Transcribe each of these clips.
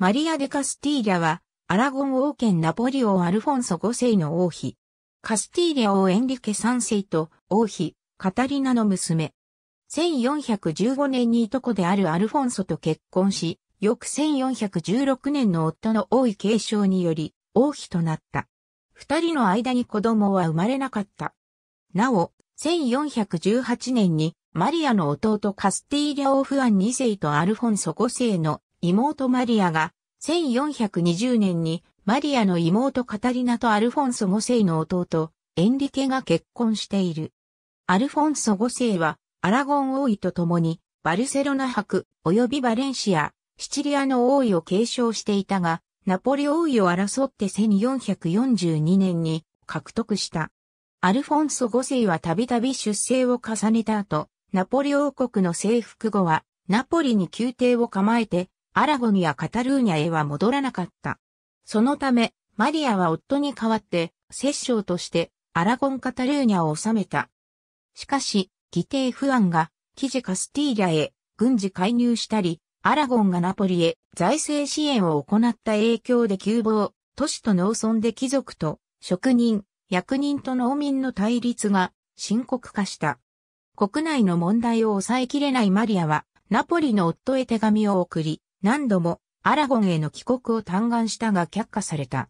マリア・デ・カスティーリャは、アラゴン王権ナポリオ・アルフォンソ5世の王妃。カスティーリャ王エンリケ3世と王妃、カタリナの娘。1415年にいとこであるアルフォンソと結婚し、翌1416年の夫の王位継承により、王妃となった。二人の間に子供は生まれなかった。なお、1418年に、マリアの弟カスティーリャ王フアン2世とアルフォンソ5世の妹マリアが1420年にマリアの妹カタリナとアルフォンソ5世の弟、エンリケが結婚している。アルフォンソ5世はアラゴン王位と共にバルセロナ博及びバレンシア、シチリアの王位を継承していたが、ナポリ王位を争って1442年に獲得した。アルフォンソ5世はたびたび出征を重ねた後、ナポリ王国の征服後は、ナポリに宮廷を構えて、アラゴンやカタルーニャへは戻らなかった。そのため、マリアは夫に代わって、摂政として、アラゴン・カタルーニャを治めた。しかし、義弟不安が、記事カスティーリャへ、軍事介入したり、アラゴンがナポリへ財政支援を行った影響で急防、都市と農村で貴族と職人、役人と農民の対立が深刻化した。国内の問題を抑えきれないマリアは、ナポリの夫へ手紙を送り、何度もアラゴンへの帰国を嘆願したが却下された。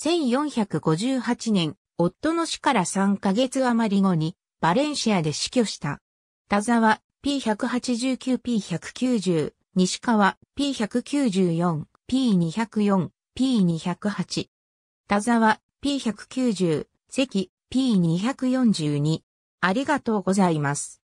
1458年、夫の死から3ヶ月余り後に、バレンシアで死去した。田沢、P189P190、西川、P194、P204、P208。田沢、P190、関、P242。ありがとうございます。